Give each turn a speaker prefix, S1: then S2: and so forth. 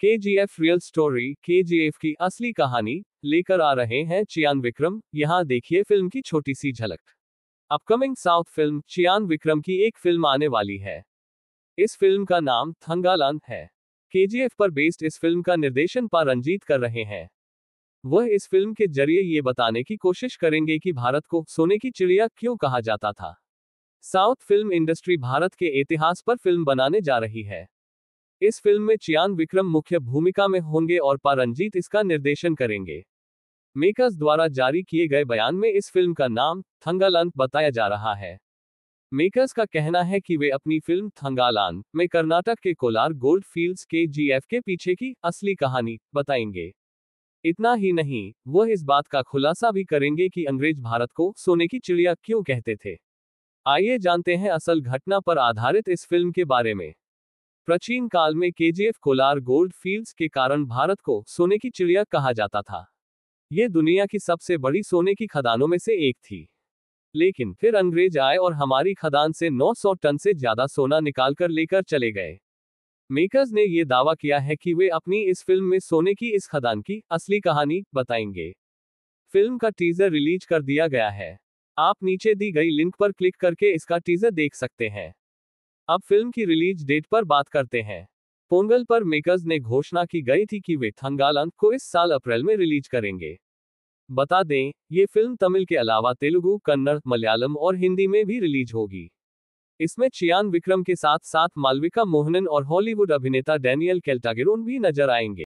S1: के G F real story के G F की असली कहानी लेकर आ रहे हैं चियान विक्रम यहाँ देखिए फिल्म की छोटी सी झलक upcoming south film Chiyaan Vikram की एक फिल्म आने वाली है इस फिल्म का नाम थंगालान है के जी एफ पर बेस्ड इस फिल्म का निर्देशन पा रंजीत कर रहे हैं वह इस फिल्म के जरिए ये बताने की कोशिश करेंगे कि भारत को सोने की चिड़िया क्यों कहा जाता था साउथ फिल्म इंडस्ट्री भारत के इतिहास पर फिल्म बनाने जा रही है इस फिल्म में चियान विक्रम मुख्य भूमिका में होंगे और पारंजीत इसका निर्देशन करेंगे मेकर्स द्वारा जारी किए गए बयान में इस फिल्म का नाम थंगालंत बताया जा रहा है मेकर्स का कहना है कि वे अपनी फिल्म थंगालांत में कर्नाटक के कोलार गोल्ड फील्ड्स के जीएफ के पीछे की असली कहानी बताएंगे इतना ही नहीं वह इस बात का खुलासा भी करेंगे कि अंग्रेज भारत को सोने की चिड़िया क्यों कहते थे आइए जानते हैं असल घटना पर आधारित इस फिल्म के बारे में प्राचीन काल में केजीएफ कोलार गोल्ड फील्ड्स के कारण भारत को सोने की चिड़िया कहा जाता था ये दुनिया की सबसे बड़ी सोने की खदानों में से एक थी लेकिन फिर अंग्रेज आए और हमारी खदान से 900 टन से ज्यादा सोना निकालकर लेकर चले गए मेकर्स ने यह दावा किया है कि वे अपनी इस फिल्म में सोने की इस खदान की असली कहानी बताएंगे फिल्म का टीजर रिलीज कर दिया गया है आप नीचे दी गई लिंक पर क्लिक करके इसका टीजर देख सकते हैं अब फिल्म की रिलीज डेट पर बात करते हैं पोंगल पर मेकर्स ने घोषणा की गई थी कि वे अंक को इस साल अप्रैल में रिलीज करेंगे बता दें ये फिल्म तमिल के अलावा तेलुगु कन्नड़ मलयालम और हिंदी में भी रिलीज होगी इसमें चियान विक्रम के साथ साथ मालविका मोहनन और हॉलीवुड अभिनेता डैनियल कैल्टागिरोन भी नजर आएंगे